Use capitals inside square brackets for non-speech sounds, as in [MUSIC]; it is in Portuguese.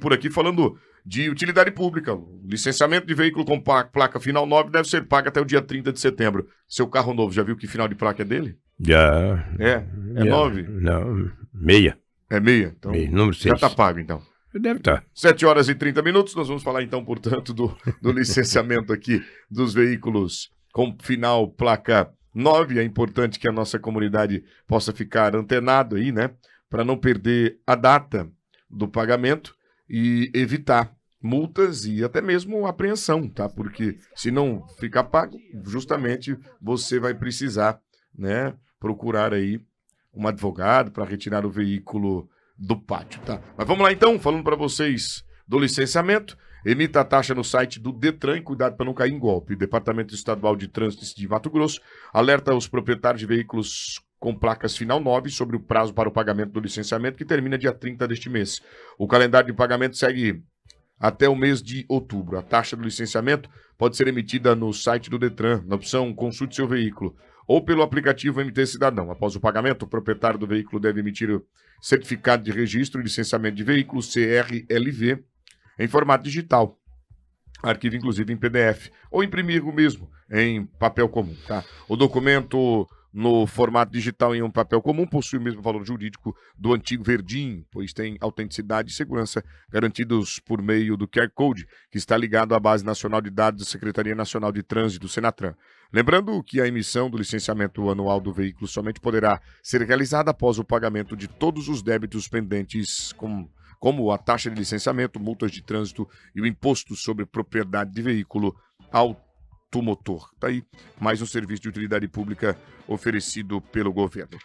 por aqui falando de utilidade pública. Licenciamento de veículo com placa final 9 deve ser pago até o dia 30 de setembro. Seu carro novo, já viu que final de placa é dele? Já. É? É 9? Não, meia. É meia? Então, meia, número 6. Já está pago, então. Deve estar. Tá. 7 horas e 30 minutos, nós vamos falar então, portanto, do, do [LAUGHS] licenciamento aqui dos veículos com final placa 9. É importante que a nossa comunidade possa ficar antenado aí, né? Para não perder a data do pagamento e evitar multas e até mesmo apreensão, tá? Porque se não ficar pago, justamente você vai precisar, né, procurar aí um advogado para retirar o veículo do pátio, tá? Mas vamos lá então, falando para vocês do licenciamento, emita a taxa no site do Detran e cuidado para não cair em golpe. Departamento Estadual de Trânsito de Mato Grosso alerta os proprietários de veículos com placas final 9 sobre o prazo para o pagamento do licenciamento, que termina dia 30 deste mês. O calendário de pagamento segue até o mês de outubro. A taxa do licenciamento pode ser emitida no site do Detran, na opção Consulte seu veículo, ou pelo aplicativo MT Cidadão. Após o pagamento, o proprietário do veículo deve emitir o certificado de registro e licenciamento de veículo, CRLV, em formato digital. Arquivo, inclusive, em PDF, ou imprimir o mesmo em papel comum. Tá? O documento no formato digital em um papel comum possui o mesmo valor jurídico do antigo verdinho, pois tem autenticidade e segurança garantidos por meio do QR Code, que está ligado à Base Nacional de Dados da Secretaria Nacional de Trânsito, Senatran. Lembrando que a emissão do licenciamento anual do veículo somente poderá ser realizada após o pagamento de todos os débitos pendentes com como a taxa de licenciamento, multas de trânsito e o imposto sobre propriedade de veículo ao motor, Está aí mais um serviço de utilidade pública oferecido pelo governo.